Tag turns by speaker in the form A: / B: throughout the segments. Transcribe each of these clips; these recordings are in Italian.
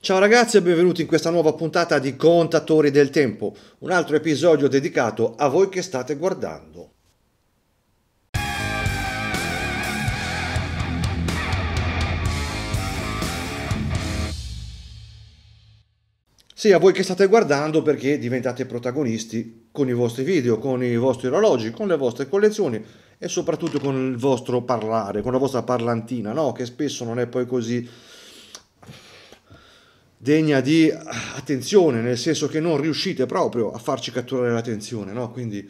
A: Ciao ragazzi e benvenuti in questa nuova puntata di Contatori del Tempo, un altro episodio dedicato a voi che state guardando. Sì, a voi che state guardando perché diventate protagonisti con i vostri video, con i vostri orologi, con le vostre collezioni e soprattutto con il vostro parlare, con la vostra parlantina, no? che spesso non è poi così degna di eh, attenzione, nel senso che non riuscite proprio a farci catturare l'attenzione, no? Quindi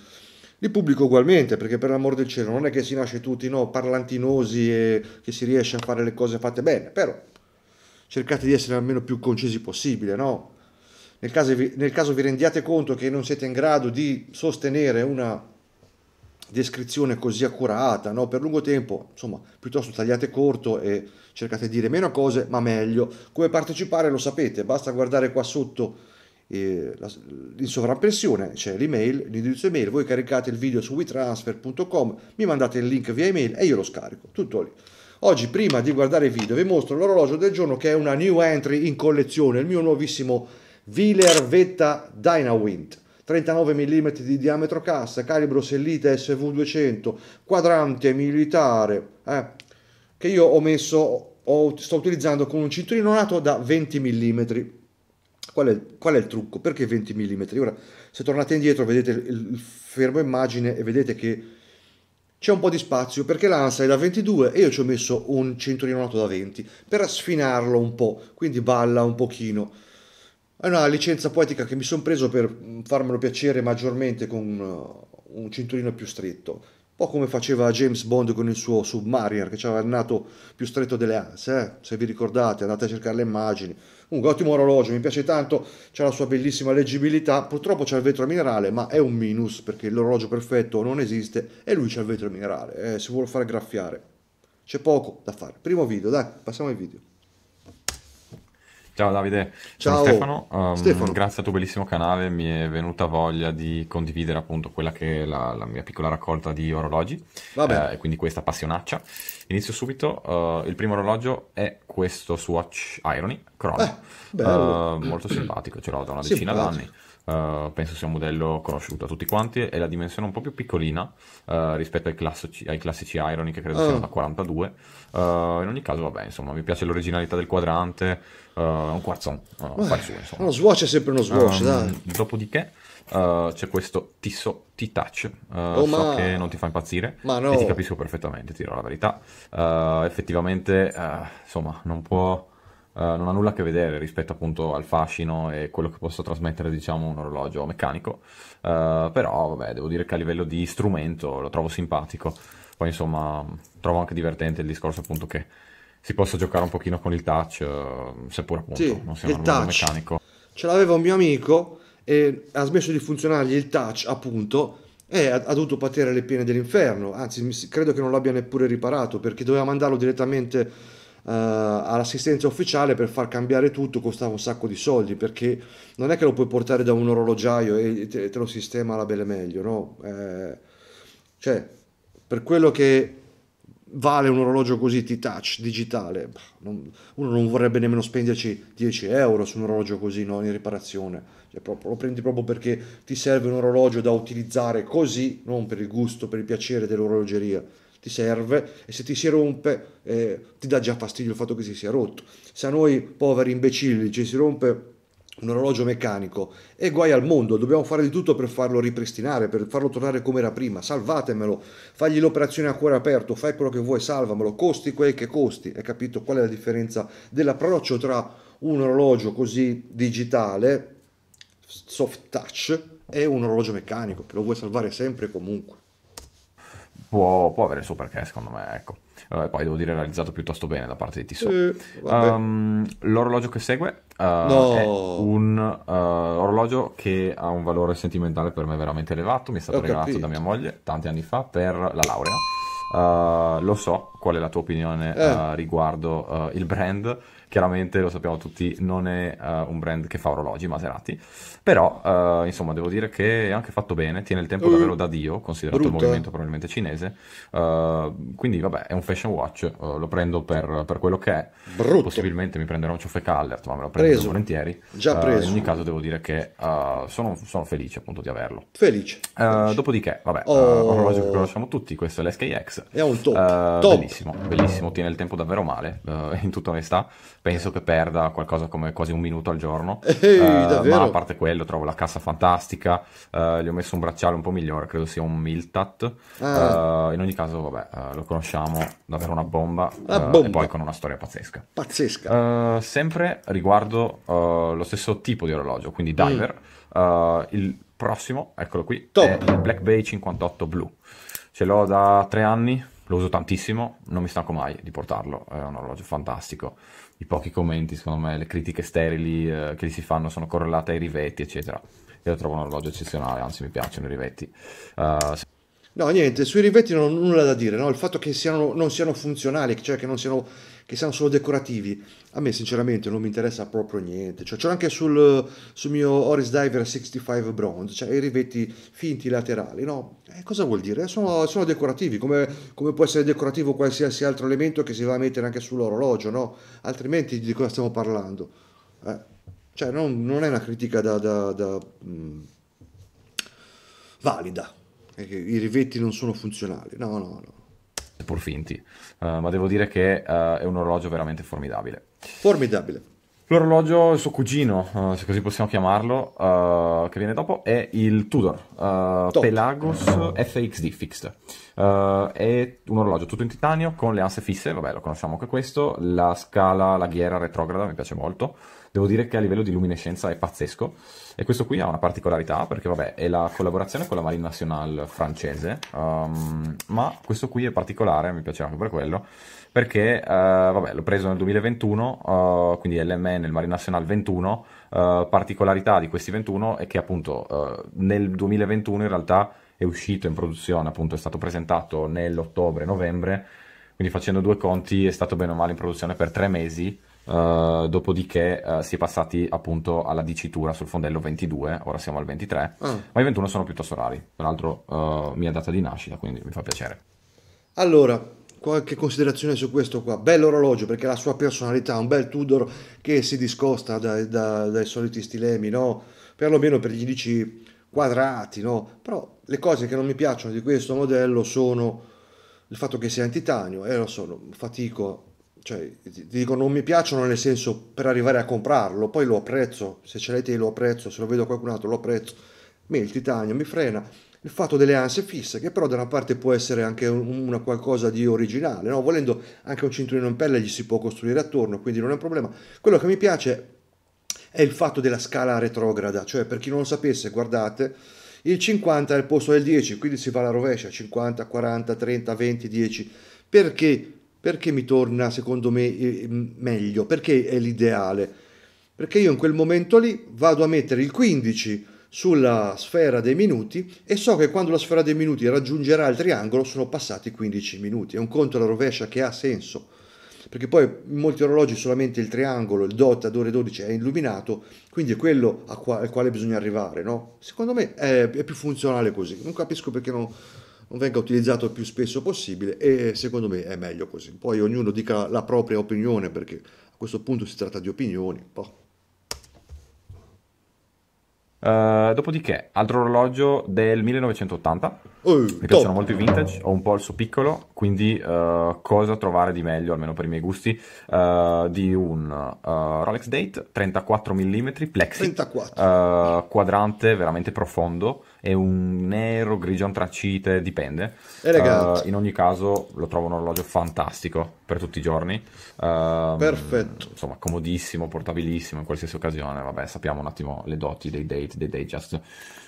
A: li pubblico ugualmente, perché per l'amor del cielo non è che si nasce tutti no, parlantinosi e che si riesce a fare le cose fatte bene, però cercate di essere almeno più concisi possibile, no? Nel caso, vi, nel caso vi rendiate conto che non siete in grado di sostenere una descrizione così accurata, no? per lungo tempo, insomma, piuttosto tagliate corto e cercate di dire meno cose, ma meglio. Come partecipare lo sapete, basta guardare qua sotto eh, la, in sovraimpressione c'è l'email, l'indirizzo email, voi caricate il video su wetransfer.com, mi mandate il link via email e io lo scarico, tutto lì. Oggi prima di guardare il video vi mostro l'orologio del giorno che è una new entry in collezione, il mio nuovissimo Wheeler Vetta Dynawind 39 mm di diametro cassa, calibro sellite SV200, quadrante militare, eh, che io ho messo, ho, sto utilizzando con un cinturino nato da 20 mm. Qual è, qual è, il trucco? Perché 20 mm? Ora, se tornate indietro, vedete il, il fermo immagine e vedete che c'è un po' di spazio perché l'ansa è da 22 e io ci ho messo un cinturino nato da 20 per sfinarlo un po', quindi balla un pochino. È una licenza poetica che mi sono preso per mm, farmelo piacere maggiormente con uh, un cinturino più stretto. Un po' come faceva James Bond con il suo Submariner, che ci aveva il nato più stretto delle anse, eh? se vi ricordate, andate a cercare le immagini. un ottimo orologio, mi piace tanto, c'è la sua bellissima leggibilità, purtroppo c'è il vetro minerale, ma è un minus, perché l'orologio perfetto non esiste, e lui c'è il vetro minerale, eh, si vuole far graffiare. C'è poco da fare. Primo video, dai, passiamo ai video.
B: Ciao Davide, Ciao. Stefano. Um, Stefano. Grazie al tuo bellissimo canale mi è venuta voglia di condividere appunto quella che è la, la mia piccola raccolta di orologi eh, e eh, quindi questa passionaccia. Inizio subito, uh, il primo orologio è questo Swatch Irony Chrono, eh, uh, molto simpatico, ce l'ho da una decina d'anni. Eh, penso sia un modello conosciuto a tutti quanti, è la dimensione un po' più piccolina uh, rispetto ai classici, ai classici Irony che credo oh. siano ah. da 42, uh, eh, in ogni caso vabbè insomma mi piace l'originalità del quadrante, uh, un quarzo, uh, Beh,
A: Uno swatch è sempre uno swatch, um, dai.
B: Dopodiché... Uh, c'è questo Tissot T-Touch. Uh, oh, so ma... che non ti fa impazzire, ma no. e ti capisco perfettamente, ti dirò la verità. Uh, effettivamente, insomma, non può eh, non ha nulla a che vedere rispetto appunto al fascino e quello che possa trasmettere diciamo un orologio meccanico, uh, però vabbè devo dire che a livello di strumento lo trovo simpatico, poi insomma trovo anche divertente il discorso appunto che si possa giocare un pochino con il touch, uh, seppur appunto sì, non sia un orologio meccanico.
A: Ce l'aveva un mio amico e ha smesso di funzionargli il touch appunto e ha, dovuto patire le pene dell'inferno, anzi credo che non l'abbia neppure riparato perché doveva mandarlo direttamente eh, all'assistenza ufficiale per far cambiare tutto costava un sacco di soldi perché non è che lo puoi portare da un orologiaio e te, te lo sistema alla belle meglio, no? Eh, cioè, per quello che vale un orologio così T-Touch digitale, non, uno non vorrebbe nemmeno spenderci 10 euro su un orologio così no, in riparazione, cioè, proprio, lo prendi proprio perché ti serve un orologio da utilizzare così, non per il gusto, per il piacere dell'orologeria ti serve e se ti si rompe eh, ti dà già fastidio il fatto che si sia rotto. Se a noi poveri imbecilli ci si rompe un orologio meccanico e guai al mondo, dobbiamo fare di tutto per farlo ripristinare, per farlo tornare come era prima, salvatemelo, fagli l'operazione a cuore aperto, fai quello che vuoi, salvamelo, costi quel che costi, hai capito qual è la differenza dell'approccio tra un orologio così digitale, soft touch, e un orologio meccanico, che lo vuoi salvare sempre e comunque può, può, avere
B: il suo perché, secondo me, ecco. Uh, poi devo dire realizzato piuttosto bene da parte di Tissot. Eh, um, l'orologio che segue uh, no. è un uh, orologio che ha un valore sentimentale per me veramente elevato, mi è stato Ho regalato capito. da mia moglie tanti anni fa per la laurea. Eh, lo so qual è la tua opinione eh. riguardo il brand chiaramente lo sappiamo tutti, non è uh, un brand che fa orologi Maserati, però uh, insomma devo dire che è anche fatto bene, tiene il tempo mm. davvero da Dio, considerato Brutto. il eh. movimento probabilmente cinese, uh, quindi vabbè è un fashion watch, lo prendo per, per, quello che è, Brutto. possibilmente mi prenderò un ciuffè Callert, ma me lo prendo preso. volentieri, Già preso. in ogni caso devo dire che sono, sono, felice appunto di averlo. Felice. felice. Dopodiché, vabbè, oh. orologio che conosciamo tutti, questo è l'SKX. È un top. top. Bellissimo, bellissimo, tiene il tempo davvero male, in tutta onestà penso che perda qualcosa come quasi un minuto al giorno. Ehi, uh, ma a parte quello, trovo la cassa fantastica. Uh, gli ho messo un bracciale un po' migliore, credo sia un Miltat. Ah. Uh, in ogni caso, vabbè, lo conosciamo, davvero una bomba. bomba. E poi con una storia pazzesca.
A: Pazzesca.
B: sempre riguardo lo stesso tipo di orologio, quindi mm. diver. Mm. il prossimo, eccolo qui, Top. è il Black Bay 58 Blue. Ce l'ho da tre anni lo uso tantissimo, non mi stanco mai di portarlo, è un orologio fantastico. I pochi commenti, secondo me, le critiche sterili eh, che gli si fanno sono correlate ai rivetti, eccetera. Io lo trovo un orologio
A: eccezionale, anzi mi piacciono i rivetti. Uh, se... No, niente, sui rivetti non ho nulla da dire, no? il fatto che siano, non siano funzionali, cioè che non siano che siano solo decorativi, a me sinceramente non mi interessa proprio niente. Cioè, c'ho anche sul, sul mio Oris Diver 65 Bronze, cioè i rivetti finti laterali, no? Eh, cosa vuol dire? Sono, sono decorativi, come, come, può essere decorativo qualsiasi altro elemento che si va a mettere anche sull'orologio, no? Altrimenti di cosa stiamo parlando? Eh, cioè, non, non, è una critica da... da, da mh, mm, valida, eh, i rivetti non sono funzionali, no, no, no
B: seppur finti. Uh, ma devo dire che uh, è un orologio veramente formidabile.
A: Formidabile.
B: L'orologio, il suo cugino, uh, se così possiamo chiamarlo, uh, che viene dopo, è il Tudor uh, Pelagos FXD Fixed. è un orologio tutto in titanio con le anse fisse, vabbè lo conosciamo anche questo, la scala la ghiera retrograda mi piace molto, devo dire che a livello di luminescenza è pazzesco. E questo qui ha una particolarità perché, vabbè, è la collaborazione con la Marine Nationale francese, um, ma questo qui è particolare, mi piaceva anche per quello, perché, uh, vabbè, l'ho preso nel 2021, uh, eh, quindi LMN, il Marine Nationale 21, uh, eh, particolarità di questi 21 è che appunto nel 2021 in realtà è uscito in produzione, appunto è stato presentato nell'ottobre-novembre, quindi facendo due conti è stato bene o male in produzione per tre mesi, eh, dopodiché uh, si è passati appunto alla dicitura sul fondello 22, ora siamo al 23, ah. ma i 21 sono piuttosto rari, tra l'altro uh, eh, mia data di nascita, quindi mi fa piacere.
A: Allora, qualche considerazione su questo qua, bello orologio perché la sua personalità, un bel Tudor che si discosta da, da, dai soliti stilemi, no? perlomeno per gli indici quadrati, no? però le cose che non mi piacciono di questo modello sono il fatto che sia in titanio, e eh, lo so, fatico cioè, ti dico non mi piacciono nel senso per arrivare a comprarlo, poi lo apprezzo, se ce l'hai te lo apprezzo, se lo vedo qualcun altro lo apprezzo, me il titanio mi frena, il fatto delle ansie fisse, che però da una parte può essere anche una qualcosa di originale, no? volendo anche un cinturino in pelle gli si può costruire attorno, quindi non è un problema. Quello che mi piace è il fatto della scala retrograda, cioè per chi non lo sapesse, guardate, il 50 è il posto del 10, quindi si va alla rovescia, 50, 40, 30, 20, 10, perché perché mi torna secondo me eh, meglio, perché è l'ideale? Perché io in quel momento lì vado a mettere il 15 sulla sfera dei minuti e so che quando la sfera dei minuti raggiungerà il triangolo sono passati 15 minuti, è un conto alla rovescia che ha senso, perché poi in molti orologi solamente il triangolo, il dot ad ore 12 è illuminato, quindi è quello al quale bisogna arrivare, no? Secondo me è più funzionale così, non capisco perché non venga utilizzato il più spesso possibile e secondo me è meglio così. Poi ognuno dica la propria opinione perché a questo punto si tratta di opinioni. Oh.
B: Uh, dopodiché, altro orologio del 1980.
A: Uh, Mi piacciono
B: molto i vintage, ho un polso piccolo, quindi uh, cosa trovare di meglio, almeno per i miei gusti, eh, di un Rolex Date 34 mm plexi, 34. quadrante veramente profondo, è un nero grigio antracite, dipende. Uh, in ogni caso lo trovo un orologio fantastico per tutti i giorni. Uh, Perfetto. Insomma, comodissimo, portabilissimo in qualsiasi occasione. Vabbè, sappiamo un attimo le doti dei date, dei day just.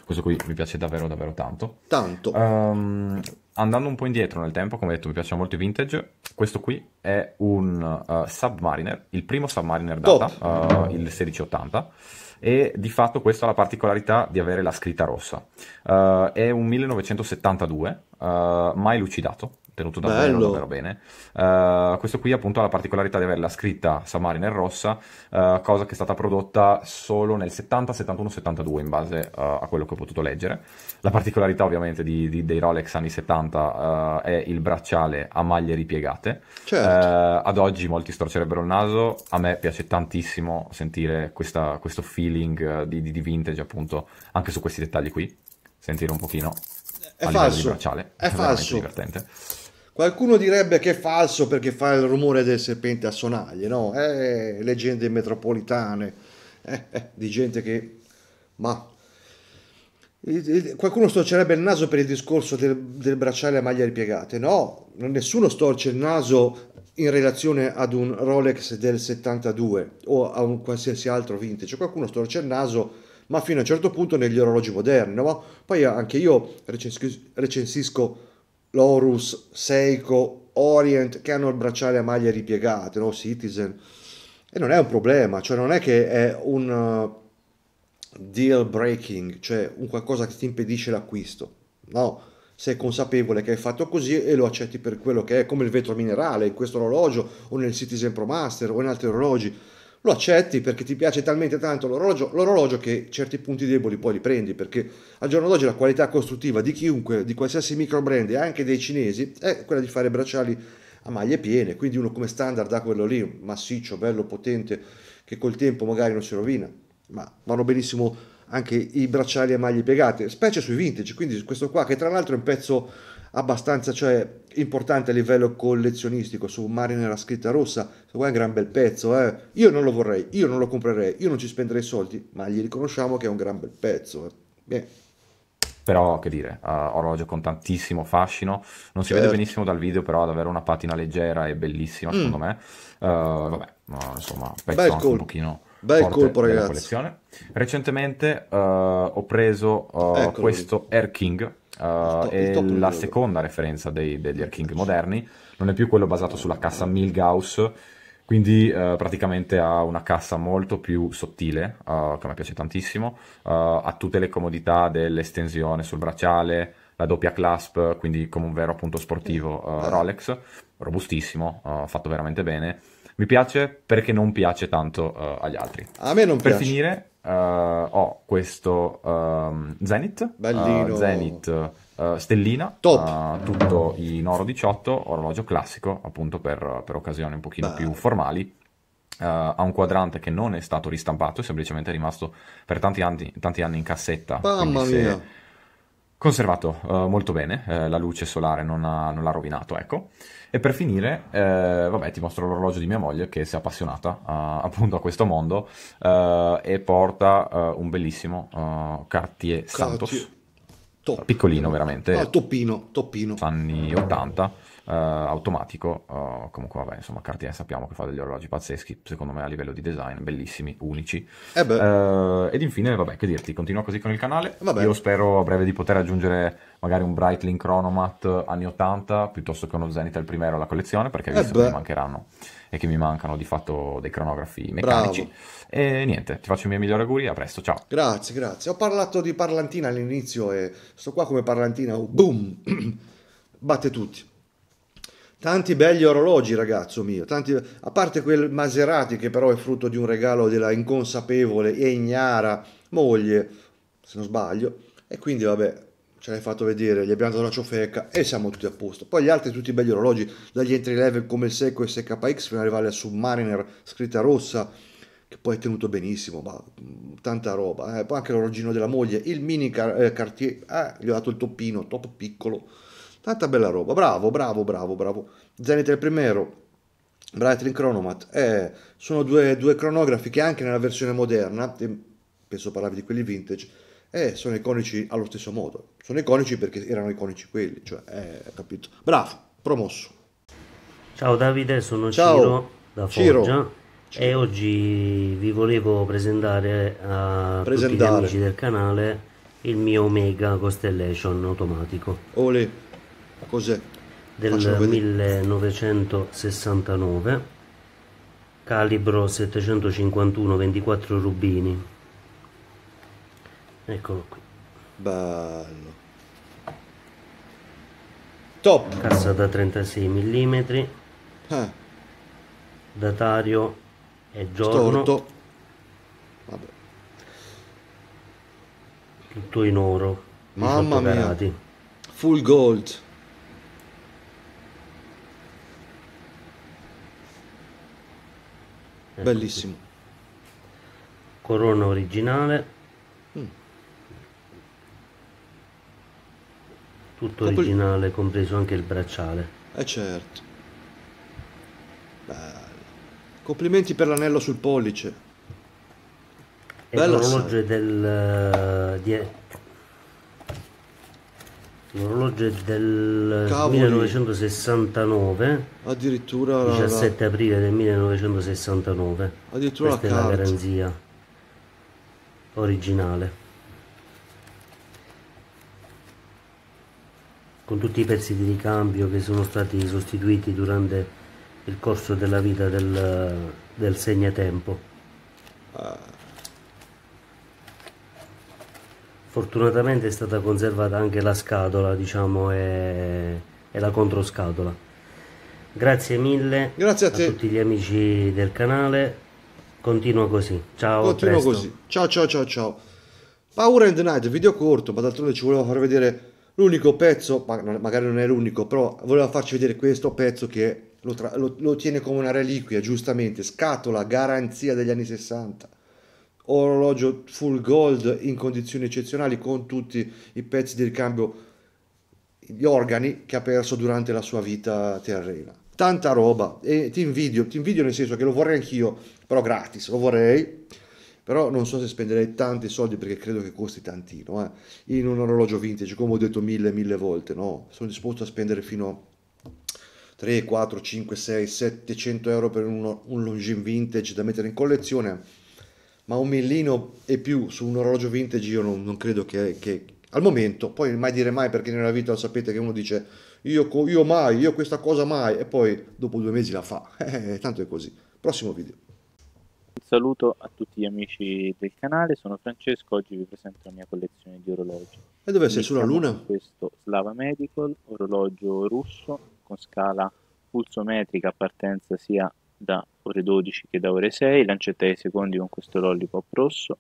B: Questo qui mi piace davvero, davvero tanto.
A: Tanto. Um,
B: andando un po' indietro nel tempo, come detto, mi piacciono molto i vintage. Questo qui è un uh, Submariner, il primo Submariner data, eh, il 1680 e di fatto questa ha la particolarità di avere la scritta rossa. Uh, è un 1972, uh, eh, mai lucidato, tenuto davvero, davvero bene. Uh, questo qui appunto ha la particolarità di avere la scritta Samari rossa, uh, cosa che è stata prodotta solo nel 70, 71, 72 in base uh, a quello che ho potuto leggere. La particolarità ovviamente di, di, dei Rolex anni 70 è il bracciale a maglie ripiegate. Certo. ad oggi molti storcerebbero il naso, a me piace tantissimo sentire questa, questo feeling di, di vintage appunto anche su questi dettagli qui, sentire un pochino.
C: È a falso. Di bracciale. È, è falso.
B: divertente.
A: Qualcuno direbbe che è falso perché fa il rumore del serpente a sonaglie, no? Eh, leggende metropolitane, eh, eh, di gente che... ma... Qualcuno storcerebbe il naso per il discorso del, del bracciale a maglie ripiegate, no? Nessuno storce il naso in relazione ad un Rolex del 72 o a un qualsiasi altro vintage. Qualcuno storce il naso, ma fino a un certo punto negli orologi moderni, no? Poi anche io recensisco Lorus, Seiko, Orient che hanno il bracciale a maglie ripiegate, no? Citizen. E non è un problema, cioè non è che è un uh, deal breaking, cioè un qualcosa che ti impedisce l'acquisto. No, sei consapevole che hai fatto così e lo accetti per quello che è, come il vetro minerale in questo orologio o nel Citizen Pro Master o in altri orologi lo accetti perché ti piace talmente tanto l'orologio, l'orologio, che certi punti deboli poi li prendi, perché al giorno d'oggi la qualità costruttiva di chiunque, di qualsiasi micro brand e anche dei cinesi, è quella di fare bracciali a maglie piene, quindi uno come standard ha quello lì, massiccio, bello, potente, che col tempo magari non si rovina, ma vanno benissimo anche i bracciali a maglie piegate, specie sui vintage, quindi questo qua che tra l'altro è un pezzo abbastanza cioè, importante a livello collezionistico su Mariner la scritta rossa, se vuoi è un gran bel pezzo, eh. io non lo vorrei, io non lo comprerei, io non ci spenderei soldi, ma gli riconosciamo che è un gran bel pezzo. Eh. Beh.
B: Però che dire, uh, orologio con tantissimo fascino, non si certo. vede benissimo dal video, però davvero una patina leggera e bellissima mm. secondo me. Uh, vabbè, no, insomma, pezzo un pochino... Bel colpo, ragazzi. Recentemente uh, ho preso uh, questo Air King Uh, top, è la seconda referenza dei, degli Erking moderni, non è più quello basato sulla cassa Milgauss, quindi uh, praticamente ha una cassa molto più sottile, uh, che mi piace tantissimo, ha tutte le comodità dell'estensione sul bracciale, la doppia clasp, quindi come un vero appunto sportivo Rolex, robustissimo, fatto veramente bene. Mi piace perché non piace tanto agli altri. A me non piace. Per finire, uh, ho questo um, Zenith, Bellino. Uh, Zenith uh, stellina, tutto in oro 18, orologio classico appunto per, per occasioni un pochino Beh. più formali. ha un quadrante che non è stato ristampato, è semplicemente rimasto per tanti anni, tanti anni in cassetta. Mamma mia! conservato eh, molto bene, eh, la luce solare non, ha, non l'ha rovinato, ecco. E per finire, eh, vabbè, ti mostro l'orologio di mia moglie che si è appassionata eh, a, appunto a questo mondo eh, e porta eh, un bellissimo Cartier Santos. Cartier.
D: Top. Piccolino
B: veramente. No, toppino, toppino. Anni 80 uh, automatico, uh, comunque vabbè, insomma, Cartier sappiamo che fa degli orologi pazzeschi, secondo me a livello di design, bellissimi, unici. Eh uh, ed infine, vabbè, che dirti, continua così con il canale. Vabbè. Io spero a breve di poter aggiungere magari un Breitling Chronomat anni 80, piuttosto che uno Zenith al primero alla collezione, perché eh mi mancheranno e che mi mancano di fatto dei cronografi meccanici. Bravo. E niente, ti faccio i miei migliori auguri, a presto, ciao.
A: Grazie, grazie. Ho parlato di parlantina all'inizio e sto qua come parlantina, boom, batte tutti. Tanti belli orologi, ragazzo mio, tanti, a parte quel Maserati che però è frutto di un regalo della inconsapevole e ignara moglie, se non sbaglio, e quindi vabbè, ce l'hai fatto vedere, gli abbiamo dato la ciofeca e siamo tutti a posto. Poi gli altri tutti belli orologi, dagli entry level come il Seco SKX fino ad arrivare al Submariner scritta rossa, che poi è tenuto benissimo, ma mm, tanta roba. Eh. Poi anche l'orologino della moglie, il mini car- eh, Cartier, eh, gli ho dato il toppino, top piccolo Tanta bella roba, bravo, bravo, bravo, bravo. Zenith il primero, Brightling Chronomat. Eh, sono due, due, cronografi che anche nella versione moderna, penso parlavi di quelli vintage, eh, sono iconici allo stesso modo. Sono iconici perché erano iconici quelli, cioè, eh, capito. Bravo, promosso.
C: Ciao Davide, sono Ciao. Ciro da Foggia. Ciro. E oggi vi volevo presentare a presentare. tutti gli amici del canale il mio Omega Constellation automatico.
A: Ole. Cos'è? Del
C: 1969, calibro 751, 24 rubini. Eccolo qui. Bello. Top. Cassa da 36 mm. Eh. Datario e giorno. Storto. Vabbè. Tutto in oro. Mamma mia. Full gold. Ecco bellissimo qui. corona originale mm. tutto originale compreso anche il bracciale eh certo Bello.
A: complimenti per l'anello sul pollice
C: è l'orologio del, eh, L'orologio è del Cavoli. 1969.
A: Addirittura 17
C: la... aprile del 1969. Addirittura Questa la è la garanzia originale. Con tutti i pezzi di ricambio che sono stati sostituiti durante il corso della vita del, del segnatempo. Uh. Fortunatamente è stata conservata anche la scatola, diciamo, e, e la controscatola. Grazie mille Grazie a, a, tutti gli amici del canale. Continua così. Ciao. Continua così.
A: Ciao ciao ciao ciao. Power and Night, video corto, ma d'altronde ci voleva far vedere l'unico pezzo, ma magari non è l'unico, però voleva farci vedere questo pezzo che lo, lo, lo tiene come una reliquia, giustamente, scatola, garanzia degli anni 60 orologio full gold in condizioni eccezionali con tutti i pezzi di ricambio, gli organi che ha perso durante la sua vita terrena. Tanta roba e ti invidio, ti invidio nel senso che lo vorrei anch'io, però gratis, lo vorrei, però non so se spenderei tanti soldi perché credo che costi tantino, eh. in un orologio vintage, come ho detto mille, mille volte, no, sono disposto a spendere fino a 3, 4, 5, 6, 700 euro per un, un longin vintage da mettere in collezione ma un millino e più su un orologio vintage io non, non credo che, che, al momento, poi mai dire mai perché nella vita lo sapete che uno dice io, io mai, io questa cosa mai e poi dopo due mesi la fa, eh, tanto è così. Prossimo video.
E: Un saluto a tutti gli amici del canale, sono Francesco, oggi vi presento la mia collezione di orologi. E dove sei sulla luna? Questo Slava Medical, orologio russo con scala pulsometrica partenza sia da ore 12 che da ore 6, lancetta ai secondi con questo lollipop rosso,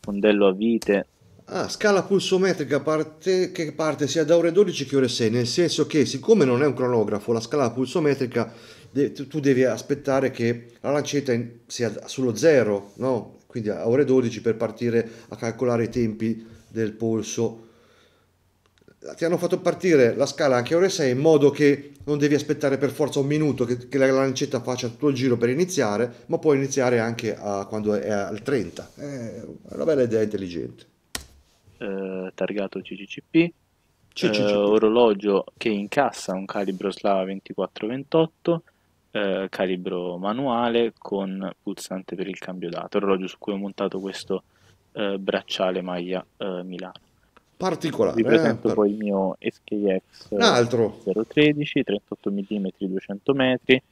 E: fondello a vite
A: Ah, scala pulsometrica parte, che parte sia da ore 12 che ore 6, nel senso che siccome non è un cronografo, la scala pulsometrica de- tu devi aspettare che la lancetta in- sia sullo zero, no? quindi a ore 12 per partire a calcolare i tempi del polso ti hanno fatto partire la scala anche a ore 6 in modo che non devi aspettare per forza un minuto che, che la lancetta faccia tutto il giro per iniziare, ma puoi iniziare anche a, quando è al 30. Eh, è una bella idea intelligente. Eh, targato
E: CCCP, CCCP. Eh, orologio che incassa un calibro SLA 2428, eh, calibro manuale con pulsante per il cambio dato. orologio su cui ho montato questo eh, bracciale maglia eh, Milano particolare. Vi eh, presento eh, poi il mio SKX un altro. 013, 38 mm, 200 metri.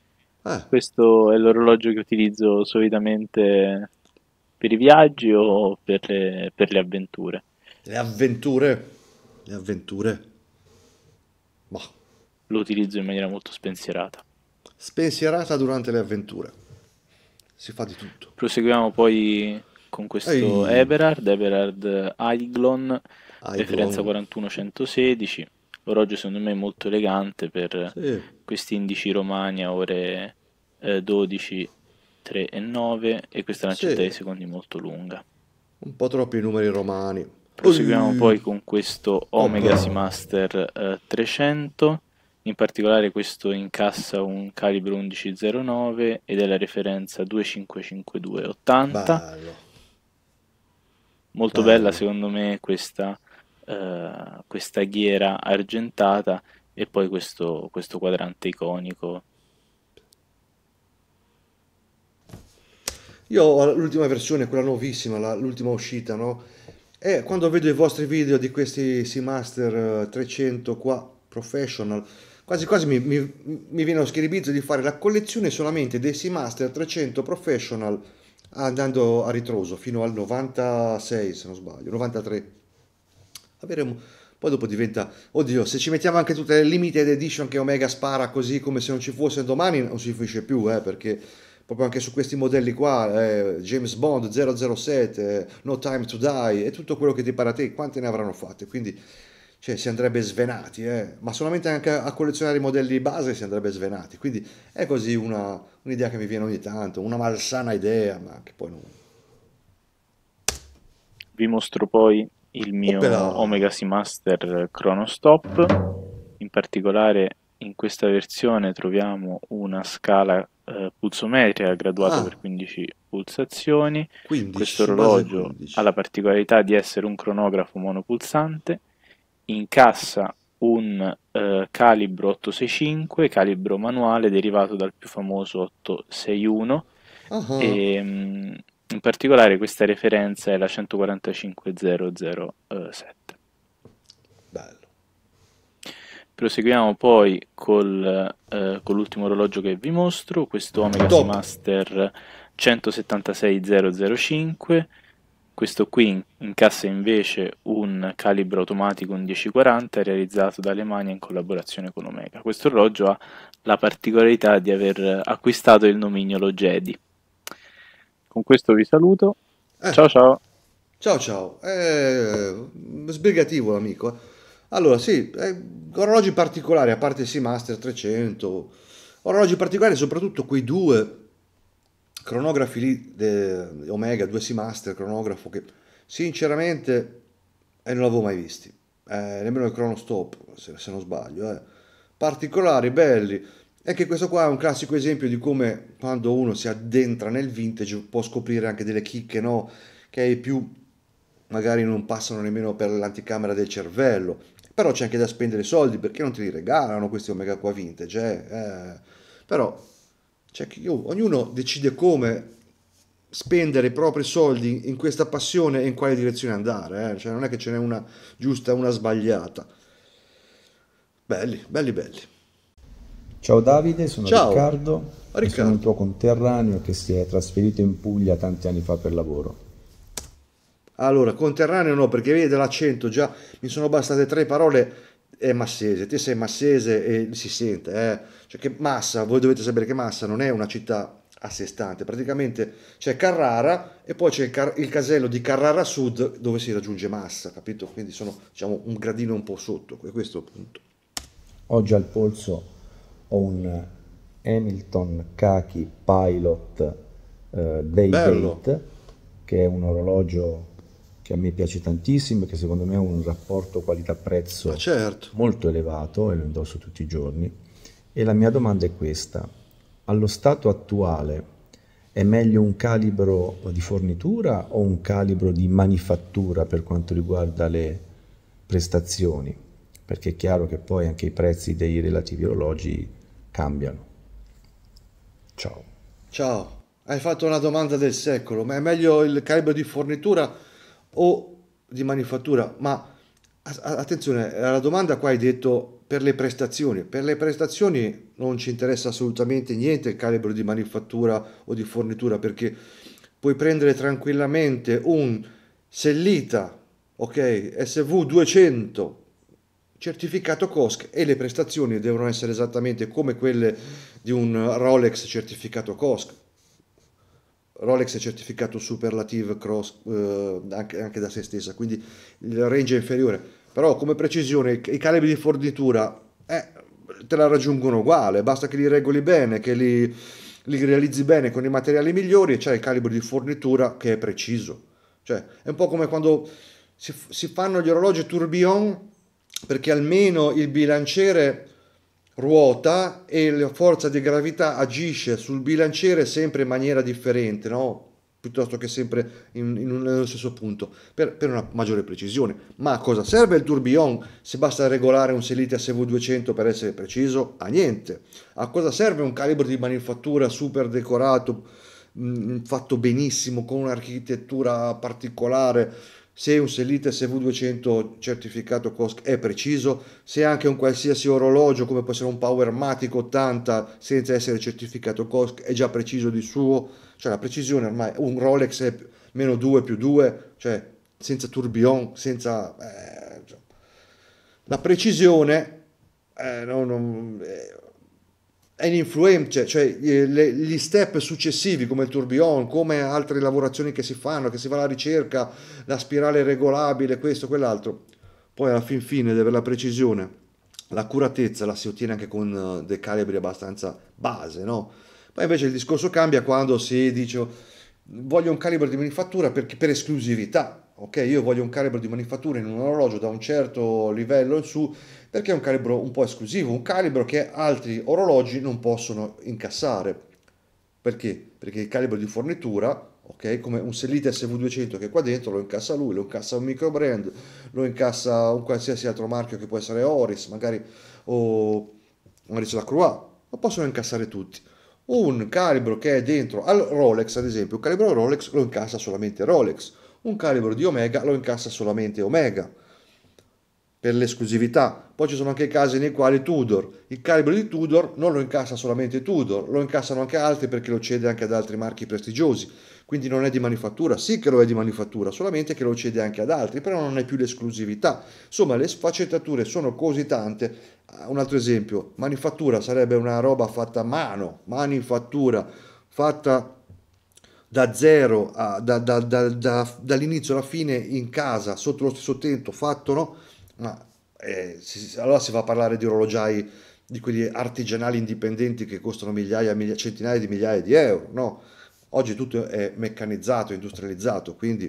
E: Eh. Questo è l'orologio che utilizzo solitamente per i viaggi o per le, per le avventure.
A: Le avventure?
E: Le avventure? Ma. Boh. Lo utilizzo in maniera molto spensierata.
A: Spensierata durante le avventure. Si fa di tutto.
E: Proseguiamo poi con questo Ehi. Everard, Everard Aiglon referenza 4116 orologio secondo me molto elegante per sì. questi indici Romagna, ore eh, 12, 3 e 9 e questa è lancetta sì. di secondi molto lunga.
A: Un po' troppi numeri romani. Proseguiamo Ui. poi con
E: questo oh, Omega Seamaster eh, 300, in particolare questo incassa un calibro 1109 ed è la referenza 255280. Molto Bello. bella secondo me questa eh, questa ghiera argentata e poi questo, questo quadrante iconico.
A: Io ho l'ultima versione, quella nuovissima, la, l'ultima uscita, no? E quando vedo i vostri video di questi Seamaster 300 eh, qua, professional, quasi quasi mi, mi, mi viene lo schiribizzo di fare la collezione solamente dei Seamaster 300 professional andando a ritroso fino al 96 se non sbaglio, 93. Avere un... Poi dopo diventa, oddio, se ci mettiamo anche tutte le limited edition che Omega spara così come se non ci fosse domani, non si finisce più, eh, perché proprio anche su questi modelli qua, eh, James Bond 007, eh, No Time to Die e tutto quello che ti pare a te, quante ne avranno fatte? Quindi cioè, si andrebbe svenati, eh? ma solamente anche a collezionare i modelli base si andrebbe svenati. Quindi è così una, un'idea che mi viene ogni tanto, una malsana idea, ma che poi non...
E: Vi mostro poi il mio Opera. Omega Seamaster Chronostop. In particolare in questa versione troviamo una scala eh, pulsometria graduata ah. per 15 pulsazioni. 15, Questo orologio 15. ha la particolarità di essere un cronografo monopulsante, incassa un eh, calibro 865, calibro manuale derivato dal più famoso 861 uh-huh. e, mh, in particolare questa referenza è la 145007. Eh, Bello. Proseguiamo poi col, eh, con l'ultimo orologio che vi mostro, questo Omega Top. Master 176005. Questo qui incassa invece un calibro automatico un 1040 realizzato da Alemania in collaborazione con Omega. Questo orologio ha la particolarità di aver acquistato il nomignolo Jedi con questo vi saluto.
A: Eh. Ciao ciao. Ciao ciao. Eh, sbrigativo l'amico. Allora sì, eh, orologi particolari, a parte sì Master 300, orologi particolari soprattutto quei due cronografi lì, de, Omega, 2 Seamaster, cronografo che sinceramente eh, non l'avevo mai visti, eh, nemmeno il cronostop se, se non sbaglio, eh. particolari, belli, e che questo qua è un classico esempio di come quando uno si addentra nel vintage può scoprire anche delle chicche, no? Che ai più magari non passano nemmeno per l'anticamera del cervello. Però c'è anche da spendere soldi perché non te li regalano questi Omega qua vintage. Eh? Eh, però cioè, io, ognuno decide come spendere i propri soldi in questa passione e in quale direzione andare. Eh? Cioè, non è che ce n'è una giusta e una sbagliata. Belli, belli, belli. Ciao
F: Davide, sono Ciao. Riccardo, Riccardo. sono un tuo conterraneo che si è trasferito in Puglia tanti anni
A: fa per lavoro. Allora, conterraneo no, perché vedi l'accento già mi sono bastate tre parole è massese, te sei massese e si sente, eh? cioè che Massa, voi dovete sapere che Massa non è una città a sé stante, praticamente c'è Carrara e poi c'è il, car- il, casello di Carrara Sud dove si raggiunge Massa, capito? Quindi sono diciamo un gradino un po' sotto, e questo è il punto.
F: Oggi al polso ho un Hamilton Kaki Pilot eh, Daydate, che è un orologio che a me piace tantissimo e che secondo me ha un rapporto qualità-prezzo ah, certo. molto elevato e lo indosso tutti i giorni. E la mia domanda è questa, allo stato attuale è meglio un calibro di fornitura o un calibro di manifattura per quanto riguarda le prestazioni? Perché è chiaro che poi anche i prezzi dei relativi orologi
A: cambiano. Ciao. Ciao, hai fatto una domanda del secolo, ma è meglio il calibro di fornitura o di manifattura? Ma attenzione, eh, la domanda qua hai detto per le prestazioni. Per le prestazioni non ci interessa assolutamente niente il calibro di manifattura o di fornitura perché puoi prendere tranquillamente un Sellita, ok, SV200 certificato COSC e le prestazioni devono essere esattamente come quelle di un Rolex certificato COSC. Rolex è certificato superlative cross eh, anche, anche, da se stessa, quindi il range è inferiore. Però come precisione i calibri di fornitura eh, te la raggiungono uguale, basta che li regoli bene, che li, li realizzi bene con i materiali migliori e c'è il calibro di fornitura che è preciso. Cioè, è un po' come quando si, si fanno gli orologi tourbillon perché almeno il bilanciere ruota e la forza di gravità agisce sul bilanciere sempre in maniera differente, no? piuttosto che sempre in, in un, nello stesso punto, per, per, una maggiore precisione. Ma a cosa serve il tourbillon se basta regolare un Selite SV200 per essere preciso? A niente. A cosa serve un calibro di manifattura super decorato, mh, mm, fatto benissimo, con un'architettura particolare, se un Selite SV200 certificato COSC è preciso, se anche un qualsiasi orologio come può essere un Powermatic 80 senza essere certificato COSC è già preciso di suo, cioè la precisione ormai, un Rolex è meno 2 più 2, cioè senza tourbillon, senza... Eh, la precisione eh, no, no, eh, è influente, cioè eh, le, gli step successivi come il tourbillon, come altre lavorazioni che si fanno, che si va alla ricerca, la spirale regolabile, questo, quell'altro, poi alla fin fine deve avere la precisione, l'accuratezza la si ottiene anche con eh, dei calibri abbastanza base, no? Poi invece il discorso cambia quando si dice oh, voglio un calibro di manifattura per, per esclusività, ok? Io voglio un calibro di manifattura in un orologio da un certo livello in su perché è un calibro un po' esclusivo, un calibro che altri orologi non possono incassare. Perché? Perché il calibro di fornitura, ok? Come un Sellite SV200 che è qua dentro lo incassa lui, lo incassa un micro brand, lo incassa un qualsiasi altro marchio che può essere Oris, magari o Maurizio Lacroix, lo possono incassare tutti un calibro che è dentro al Rolex, ad esempio, un calibro Rolex lo incassa solamente Rolex un calibro di Omega lo incassa solamente Omega per l'esclusività. Poi ci sono anche casi nei quali Tudor, il calibro di Tudor non lo incassa solamente Tudor, lo incassano anche altri perché lo cede anche ad altri marchi prestigiosi. Quindi non è di manifattura, sì che lo è di manifattura, solamente che lo cede anche ad altri, però non è più l'esclusività. Insomma, le sfaccettature sono così tante. Ah, un altro esempio, manifattura sarebbe una roba fatta a mano, manifattura fatta da zero, a, da, da, da, dall'inizio alla fine in casa, sotto lo stesso tetto, fatto no? Ma eh, si, allora si va a parlare di orologiai, di quelli artigianali indipendenti che costano migliaia, migliaia centinaia di migliaia di euro, no? Oggi tutto è meccanizzato, industrializzato, quindi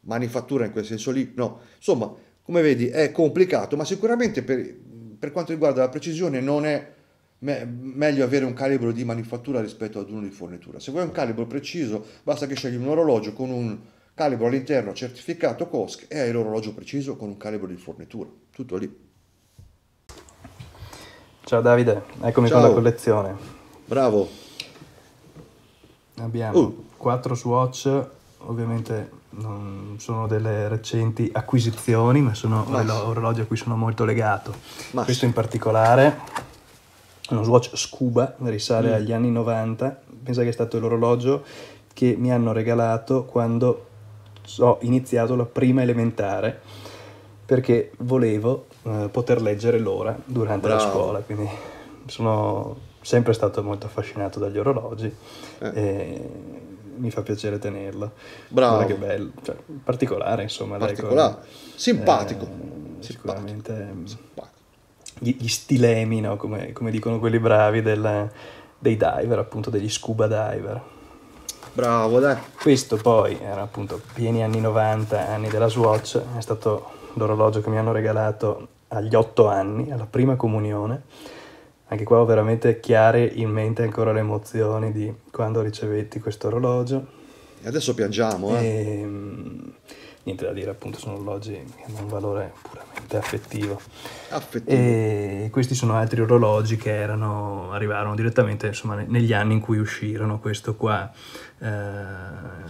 A: manifattura in quel senso lì, no? Insomma, come vedi è complicato, ma sicuramente per, per quanto riguarda la precisione non è Me- meglio avere un calibro di manifattura rispetto ad uno di fornitura. Se vuoi un calibro preciso, basta che scegli un orologio con un calibro all'interno certificato COSC e hai l'orologio preciso con un calibro di fornitura. Tutto lì.
D: Ciao Davide, eccomi Ciao. con la collezione. Bravo. Abbiamo uh. 4 Swatch, ovviamente non sono delle recenti acquisizioni, ma sono orologi a cui sono molto legato. Mas. Questo in particolare uno Swatch Scuba, risale mm. agli anni 90, pensa che è stato l'orologio che mi hanno regalato quando ho iniziato la prima elementare, perché volevo eh, poter leggere l'ora durante Bravo. la scuola, quindi sono sempre stato molto affascinato dagli orologi eh. e mi fa piacere tenerlo. Bravo. Guarda che bello, cioè, particolare insomma. Particolare, con, simpatico. Eh, simpatico. Sicuramente mm, simpatico gli, gli stilemi, no? come, come, dicono quelli bravi, del, dei diver, appunto degli scuba diver. Bravo, dai. Questo poi era appunto pieni anni 90, anni della Swatch, è stato l'orologio che mi hanno regalato agli 8 anni, alla prima comunione. Anche qua ho veramente chiare in mente ancora le emozioni di quando ricevetti questo orologio. E adesso piangiamo, eh? E, ehm, niente da dire, appunto, sono orologi che hanno un valore puramente assolutamente affettivo. affettivo. E questi sono altri orologi che erano, arrivarono direttamente insomma, negli anni in cui uscirono, questo qua eh,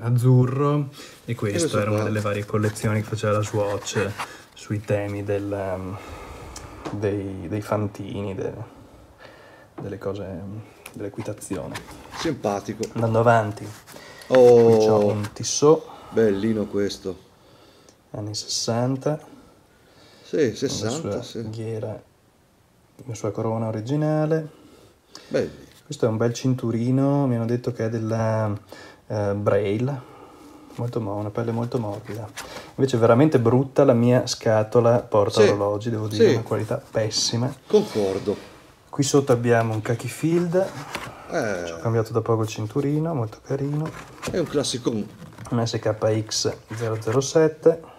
D: azzurro e questo era una delle varie collezioni che faceva la Swatch sui temi del, dei, dei, fantini, de, delle cose dell'equitazione. Simpatico. Andando avanti.
A: Oh, un Tissot. Bellino questo
D: anni 60. Sì, 60, sì. Ghiera, la sua corona originale. Belli. Questo è un bel cinturino, mi hanno detto che è della eh, Braille, molto mo- una pelle molto morbida. Invece veramente brutta la mia scatola porta sì, orologi, devo dire, sì. una qualità pessima. Concordo. Qui sotto abbiamo un khaki field, eh. ho cambiato da poco il cinturino, molto carino. È un classico. Un SKX 007.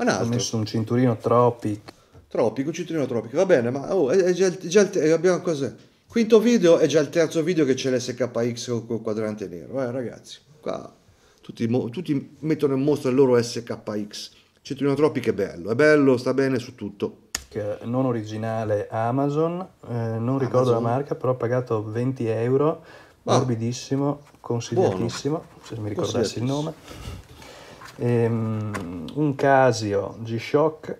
D: Un altro. Ho
A: messo un cinturino tropico. Tropico, cinturino tropico, va bene, ma oh, è, già, è già il, abbiamo cos'è? Quinto video è già il terzo video che c'è l'SKX con il quadrante nero, eh ragazzi, qua tutti, tutti mettono in mostra il loro SKX. Cinturino tropico è bello, è bello, sta bene su tutto
D: Che non originale Amazon, eh, non ricordo la marca, però ho pagato 20 euro, ah. morbidissimo, consigliatissimo, Buono. se mi ricordassi il nome ehm, un Casio G-Shock,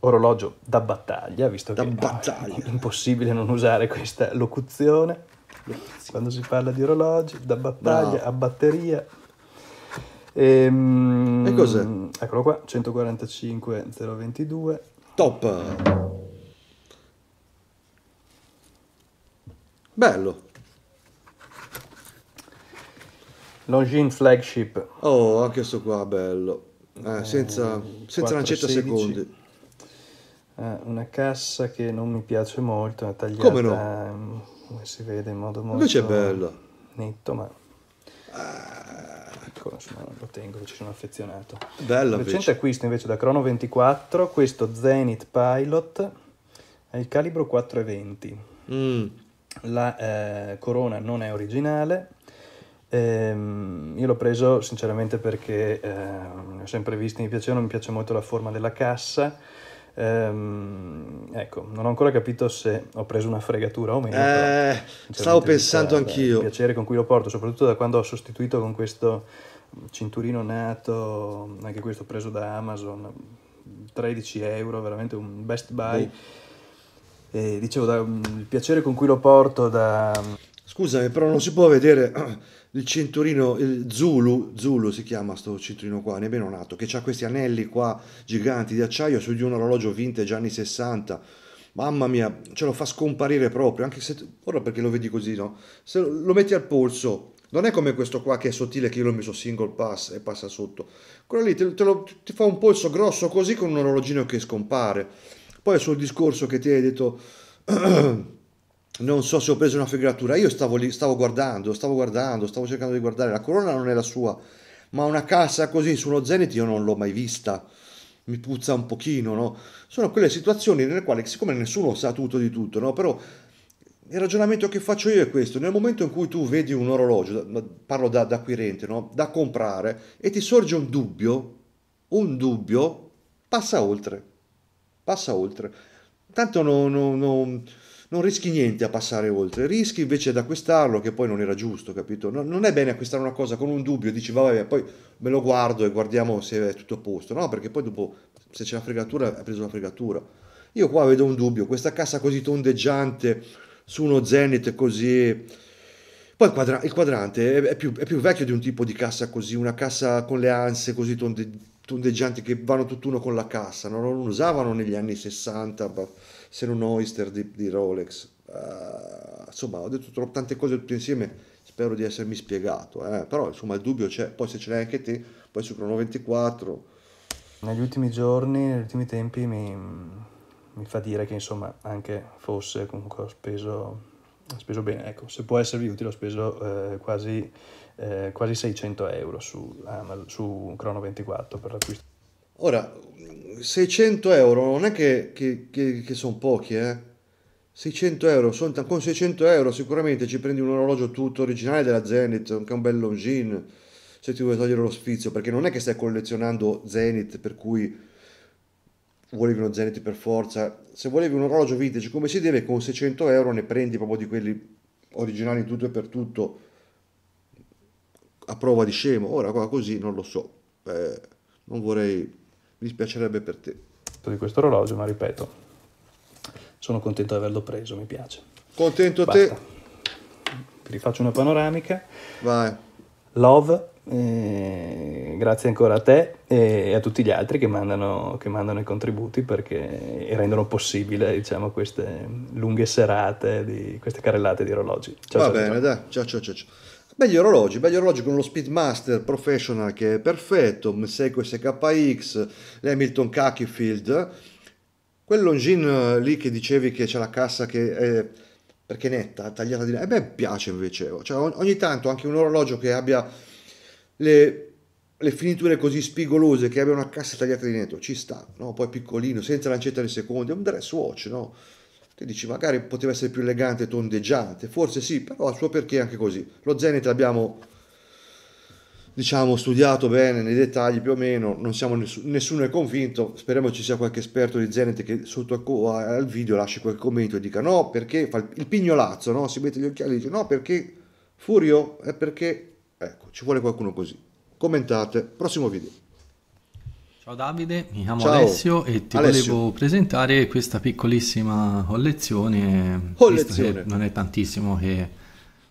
D: orologio da battaglia, visto da che battaglia. è impossibile non usare questa locuzione quando si parla di orologi, da battaglia no. a batteria. Ehm, e cos'è? Eccolo qua, 145 022. Top!
A: Bello! Longin Flagship. Oh, anche questo qua bello. Eh, eh senza, senza lancetta secondi.
D: Eh, una cassa che non mi piace molto, è tagliata come, no? Ehm, come si vede in modo molto Invece è bello. netto, ma piccolo, ah. insomma, lo tengo, ci sono affezionato. Bello, Recente invece. acquisto invece da Crono 24, questo Zenith Pilot è il calibro 420. Mm. La eh, corona non è originale, Ehm, io l'ho preso sinceramente perché eh, ho sempre visti, mi piacevano, mi piace molto la forma della cassa. Ehm, ecco, non ho ancora capito se ho preso una fregatura o meno. Eh, stavo pensando anch'io. Il piacere con cui lo porto, soprattutto da quando ho sostituito con questo cinturino nato, anche questo preso da Amazon, 13 euro, veramente un best buy. Oh. E dicevo, da,
A: il piacere con cui lo porto da Scusami, però non si può vedere il cinturino, il Zulu, Zulu si chiama questo cinturino qua, nemmeno nato, che ha questi anelli qua giganti di acciaio su di un orologio vintage anni 60. Mamma mia, ce lo fa scomparire proprio, anche se, ora perché lo vedi così, no? Se lo metti al polso, non è come questo qua che è sottile che io l'ho messo single pass e passa sotto. Quello lì te, te lo, ti fa un polso grosso così con un orologino che scompare. Poi sul discorso che ti hai detto... non so se ho preso una figuratura, io stavo lì, stavo guardando, stavo guardando, stavo cercando di guardare, la corona non è la sua, ma una cassa così su uno Zenith io non l'ho mai vista, mi puzza un pochino, no? Sono quelle situazioni nelle quali, siccome nessuno sa tutto di tutto, no? Però il ragionamento che faccio io è questo, nel momento in cui tu vedi un orologio, parlo da, da acquirente, no? Da comprare, e ti sorge un dubbio, un dubbio, passa oltre, passa oltre. Tanto non... No, no, non rischi niente a passare oltre, rischi invece ad acquistarlo che poi non era giusto, capito? Non, non è bene acquistare una cosa con un dubbio, dici vabbè, poi me lo guardo e guardiamo se è tutto a posto, no? Perché poi dopo se c'è la fregatura hai preso la fregatura. Io qua vedo un dubbio, questa cassa così tondeggiante su uno Zenith così... Poi il, quadra- il quadrante è, è, più, è, più, vecchio di un tipo di cassa così, una cassa con le anse così tonde- tondeggianti che vanno tutt'uno con la cassa, no? non usavano negli anni 60. Ma se non Oyster di, di Rolex. Uh, insomma, ho detto tro- tante cose tutte insieme, spero di essermi spiegato, eh? però insomma il dubbio c'è, poi se ce l'hai anche te, poi su Crono 24. Negli ultimi
D: giorni, negli ultimi tempi mi, mi fa dire che insomma anche fosse comunque ho speso ho speso bene, ecco, se può esservi utile ho speso eh, quasi, eh, quasi, 600 euro su, ah, su Crono24 per l'acquisto.
A: Ora, 600 euro non è che, che, che, che sono pochi, eh? 600 euro, son, con 600 euro sicuramente ci prendi un orologio tutto originale della Zenith, anche un bel Longines, se ti vuoi togliere lo sfizio, perché non è che stai collezionando Zenith per cui volevi uno Zenith per forza, se volevi un orologio vintage come si deve, con 600 euro ne prendi proprio di quelli originali in tutto e per tutto, a prova di scemo, ora qua così non lo so, eh, non vorrei mi dispiacerebbe per te. Di questo orologio, ma ripeto, sono contento di averlo preso, mi piace. Contento Basta. te.
D: Ti rifaccio una panoramica. Vai. Love, eh, grazie ancora a te e a tutti gli altri che mandano, che mandano i contributi perché rendono possibile diciamo, queste lunghe serate, di, queste carrellate di orologi.
A: Ciao, Va ciao, bene, ciao. dai, ciao ciao ciao. ciao. Begli orologi, begli orologi con lo Speedmaster Professional che è perfetto, Seiko SKX, l'Hamilton Cakifield, quell'ongine eh, lì che dicevi che c'è la cassa che è perché netta, tagliata di là, e beh piace invece, cioè, ogni tanto anche un orologio che abbia le le finiture così spigolose che abbia una cassa tagliata di netto ci sta, no? poi piccolino, senza lancetta di secondi, è un dress watch, no? Che dici, magari poteva essere più elegante, tondeggiante, forse sì, però il suo perché anche così. Lo Zenit l'abbiamo, diciamo, studiato bene nei dettagli più o meno, non siamo ness- nessuno è convinto, speriamo ci sia qualche esperto di Zenit che sotto al video lasci quel commento e dica no, perché fa il pignolazzo, no? Si mette gli occhiali e dice no, perché Furio è perché... Ecco, ci vuole qualcuno così. Commentate, prossimo video.
F: Ciao Davide, mi chiamo Ciao. Alessio e ti Alessio. volevo presentare questa piccolissima collezione. Collezione. non è tantissimo che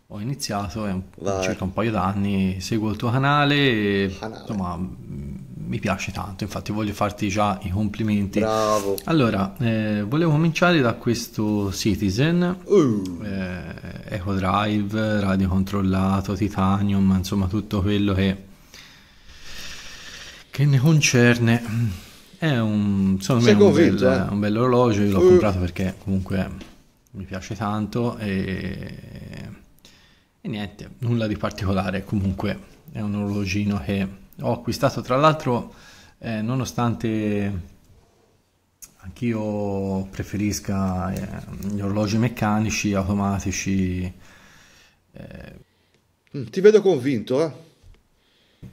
F: ho iniziato, è un, circa un paio d'anni, seguo il tuo canale e canale. insomma mi piace tanto, infatti voglio farti già i complimenti. Bravo. Allora, eh, volevo cominciare da questo Citizen, uh. eh, Eco Drive, radio controllato, Titanium, insomma tutto quello che che ne concerne è un, secondo me eh. un, bel, eh? un bell'orologio io l'ho uh. comprato perché comunque mi piace tanto e, e niente nulla di particolare comunque è un orologino che ho acquistato tra l'altro eh, nonostante anch'io preferisca eh, gli orologi meccanici automatici eh.
A: Mm, ti vedo convinto eh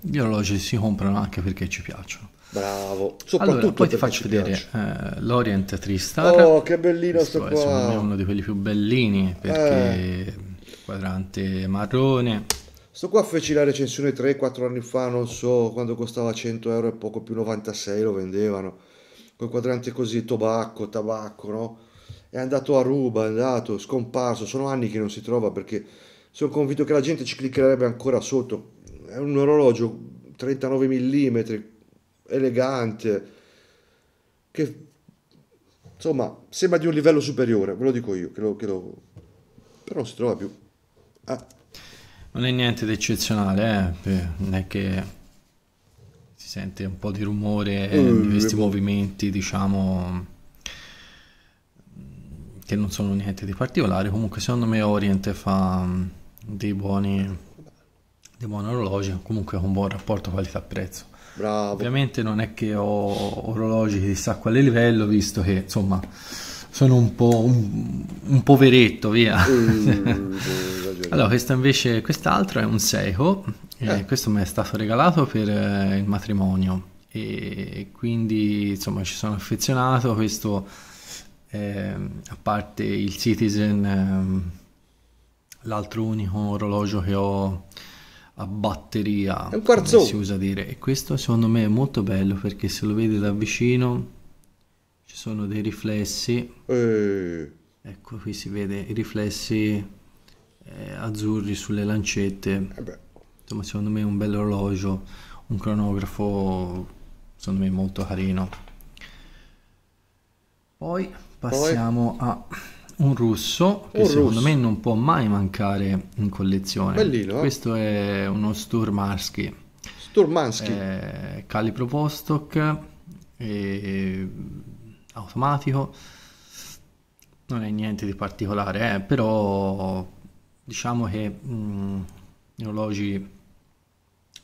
F: gli orologi si comprano anche perché ci piacciono.
A: Bravo, soprattutto allora, poi
F: ti faccio vedere eh, l'Orient 3 Oh, che
A: bellino Questo sto è, qua. È
F: uno di quelli più bellini perché eh. quadrante marrone.
A: Sto qua feci la recensione 3-4 anni fa, non so, quando costava 100 euro e poco più 96 lo vendevano. Quel quadrante così, tobacco, tabacco, no? È andato a ruba, è andato, scomparso, sono anni che non si trova perché sono convinto che la gente ci cliccherebbe ancora sotto è un orologio 39 mm, elegante, che insomma sembra di un livello superiore, ve lo dico io, che lo, che lo... però non si trova più. Ah.
F: Non è niente di eccezionale, eh? non è che si sente un po' di rumore mm, di questi eh. movimenti, diciamo che non sono niente di particolare. Comunque, secondo me, Orient fa mm, dei buoni di buon orologio, comunque con buon rapporto qualità-prezzo. Bravo. Ovviamente non è che ho orologi chissà quale livello, visto che insomma sono un po' un, un poveretto, via. Mm, allora, questo invece, quest'altro è un Seiko, eh. Eh, questo mi è stato regalato per eh, il matrimonio e quindi insomma ci sono affezionato, questo ehm, a parte il Citizen, ehm, l'altro unico orologio che ho a batteria, è un quarzo. si usa dire. E questo secondo me è molto bello perché se lo vedi da vicino ci sono dei riflessi. E... Eh. Ecco, qui si vede i riflessi eh, azzurri sulle lancette. Eh Insomma, secondo me è un bello orologio, un cronografo, secondo me molto carino. Poi passiamo Poi... a un russo che un secondo russo. me non può mai mancare in collezione. Bellino, eh? Questo è uno Sturmansky. Sturmansky. Eh, calibro Vostok, eh, automatico. Non è niente di particolare, eh, però diciamo che mh, mm, orologi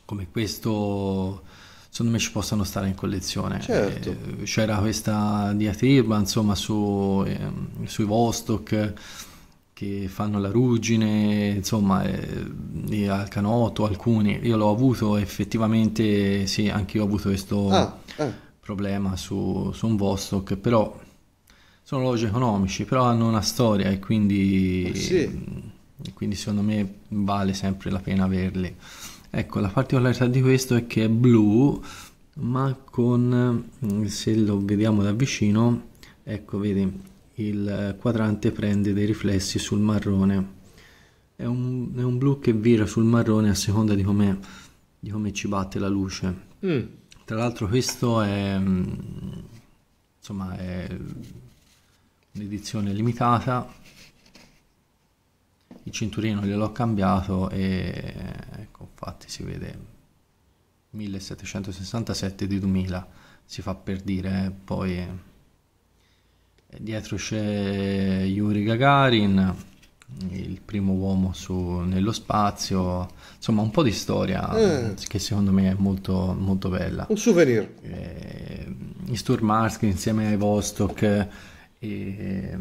F: come questo secondo me ci possono stare in collezione. Certo. Eh, c'era questa diatriba insomma su, eh, sui Vostok che fanno la ruggine, insomma, eh, al canotto, alcuni. Io l'ho avuto effettivamente, sì, anche io ho avuto questo ah, eh. problema su, su un Vostok, però sono orologi economici, però hanno una storia e quindi, eh sì. quindi secondo me vale sempre la pena averli. Ecco, la particolarità di questo è che è blu, ma con, mm, se lo vediamo da vicino, ecco, vedi, il quadrante prende dei riflessi sul marrone. È un, è un blu che vira sul marrone a seconda di come, di come ci batte la luce. Mm. Tra l'altro questo è, mm, insomma, è un'edizione limitata, il cinturino gliel'ho cambiato e ecco, infatti si vede 1767 di 2000 si fa per dire eh, poi eh, eh, dietro c'è Yuri Gagarin il primo uomo su, nello spazio insomma un po' di storia mm. che secondo me è molto, molto bella un
A: souvenir eh,
F: i Sturmarsk insieme ai Vostok eh, e,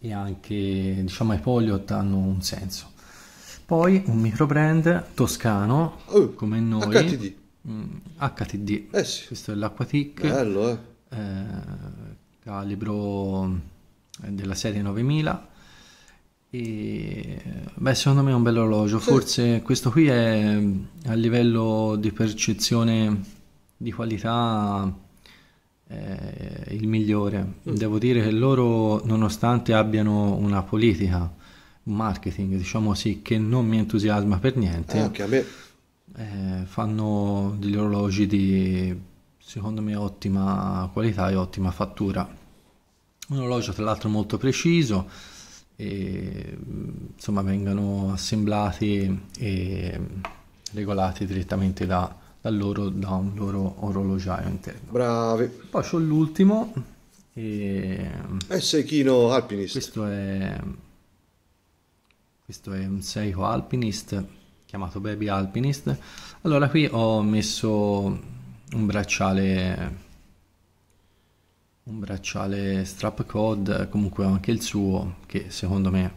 F: e, anche diciamo ai Poliot hanno un senso poi un micro brand toscano, oh, come noi. HTD. Mm, HTD. Eh sì. Questo è l'Aquatic. Bello, eh. eh calibro eh, della serie 9000. E, beh, secondo me è un bello orologio. Sì. Forse questo qui è a livello di percezione di qualità eh, il migliore. Mm. Devo dire che loro, nonostante abbiano una politica marketing, diciamo così, che non mi entusiasma per niente. Ah, okay, eh, fanno degli orologi di, secondo me, ottima qualità e ottima fattura. Un orologio tra l'altro molto preciso, e, insomma vengono assemblati e regolati direttamente da, da loro, da un loro orologiaio interno. Bravi. Poi c'ho l'ultimo. E... Eh, S. Kino Alpinist. Questo è questo è un Seiko Alpinist chiamato Baby Alpinist allora qui ho messo un bracciale un bracciale strap code comunque anche il suo che secondo me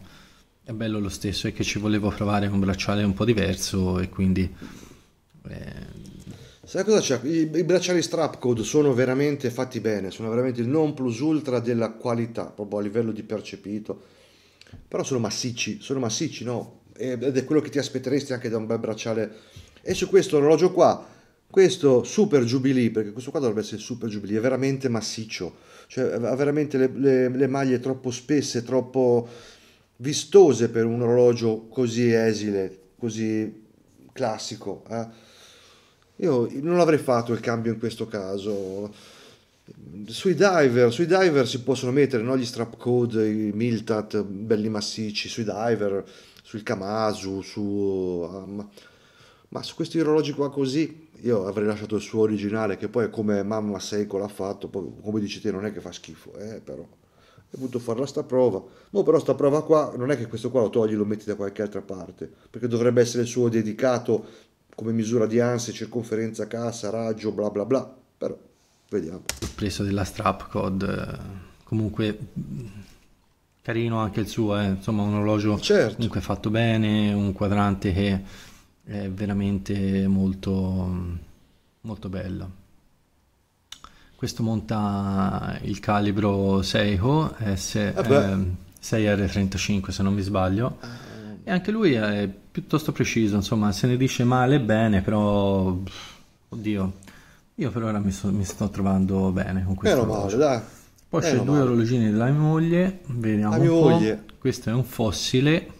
F: è bello lo stesso è che ci volevo provare un bracciale un po' diverso e quindi
A: eh, Sai cosa c'è? I, I, bracciali Strapcode sono veramente fatti bene, sono veramente il non plus ultra della qualità, proprio a livello di percepito però sono massicci, sono massicci, no? Ed è quello che ti aspetteresti anche da un bel bracciale. E su questo orologio qua, questo Super Jubilee, perché questo qua dovrebbe essere Super Jubilee, è veramente massiccio, cioè ha veramente le, le, le maglie troppo spesse, troppo vistose per un orologio così esile, così classico. Eh? Io non avrei fatto il cambio in questo caso sui diver, sui diver si possono mettere no? gli strap code, i miltat belli massicci, sui diver, sul Kamasu, su... Um, ma su questi orologi qua così io avrei lasciato il suo originale che poi come mamma secola ha fatto, poi, come dici te non è che fa schifo, eh, però è potuto farla sta prova. Ma però sta prova qua non è che questo qua lo togli e lo metti da qualche altra parte, perché dovrebbe essere il suo dedicato come misura di ansia, circonferenza cassa, raggio, bla bla bla, però Vediamo.
F: preso della strap code. Eh, comunque carino anche il suo, eh. insomma un orologio certo. comunque fatto bene, un quadrante che è veramente molto, molto bello. Questo monta il calibro Seiko S, eh 6R35 ehm, se non mi sbaglio ah. e anche lui è piuttosto preciso, insomma se ne dice male bene, però oddio, io per ora mi, so, mi sto trovando bene con questo. Meno male, dai. Poi Meno c'è male. due orologini della mia moglie, vediamo mia moglie. Questo è un fossile.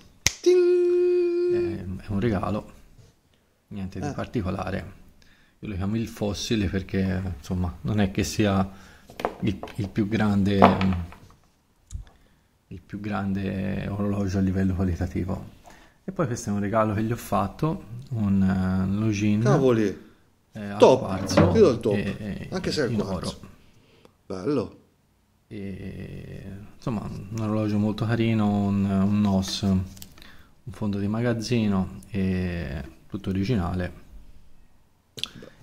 F: Ting! È un regalo. Niente di eh. particolare. Io lo chiamo il fossile perché insomma, non è che sia il, il più grande il più grande orologio a livello qualitativo. E poi questo è un regalo che gli ho fatto, un uh, login. Cavoli! eh, top, quarzo, credo il top, e, anche se è il quarzo. Oro. Bello. E, insomma, un orologio molto carino, un, un NOS, un fondo di magazzino, e tutto originale.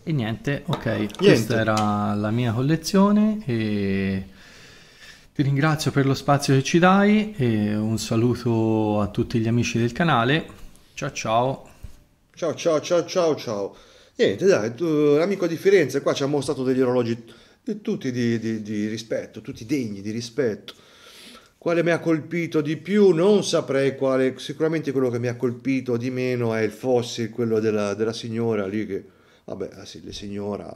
F: E niente, ok, niente. questa era la mia collezione e ti ringrazio per lo spazio che ci dai e un saluto a tutti gli amici del canale. Ciao ciao.
A: Ciao ciao ciao ciao ciao. Niente, dai, tu, l'amico di Firenze qua ci ha mostrato degli orologi tutti di, di, di rispetto, tutti degni di rispetto. Quale mi ha colpito di più? Non saprei quale, sicuramente quello che mi ha colpito di meno è il fossil, quello della, della signora lì che, vabbè, ah sì, la signora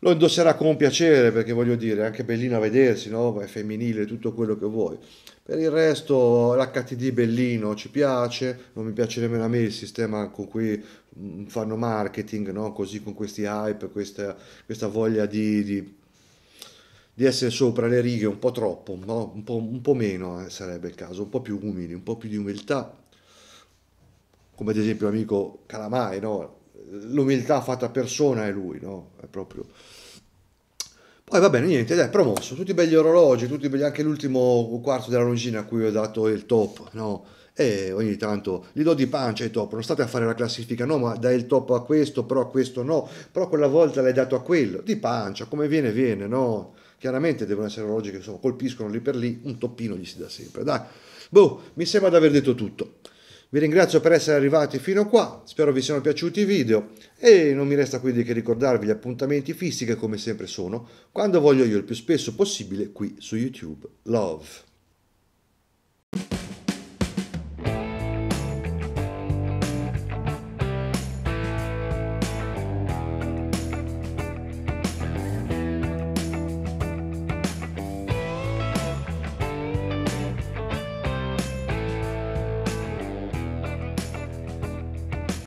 A: lo indosserà con piacere perché voglio dire, è anche bellina a vedersi, no? è femminile, tutto quello che vuoi. Per il resto l'HTD bellino ci piace, non mi piace nemmeno a me il sistema con cui mm, fanno marketing, no? così con questi hype, questa, questa voglia di, di, di, essere sopra le righe, un po' troppo, no? un, po', un, po', meno eh, sarebbe il caso, un po' più umili, un po' più di umiltà, come ad esempio l'amico Calamai, no? l'umiltà fatta persona è lui, no? È proprio... Poi va bene, niente, dai, promosso, tutti belli orologi, tutti belli, anche l'ultimo quarto della longina a cui ho dato il top, no? E ogni tanto gli do di pancia i top, non state a fare la classifica, no, ma dai il top a questo, però a questo no, però quella volta l'hai dato a quello, di pancia, come viene viene, no? Chiaramente devono essere orologi che insomma, colpiscono lì per lì, un toppino gli si dà sempre, dai. Boh, mi sembra di aver detto tutto. Vi ringrazio per essere arrivati fino a qua, spero vi siano piaciuti i video e non mi resta quindi che ricordarvi gli appuntamenti fissi che come sempre sono, quando voglio io il più spesso possibile qui su YouTube. Love!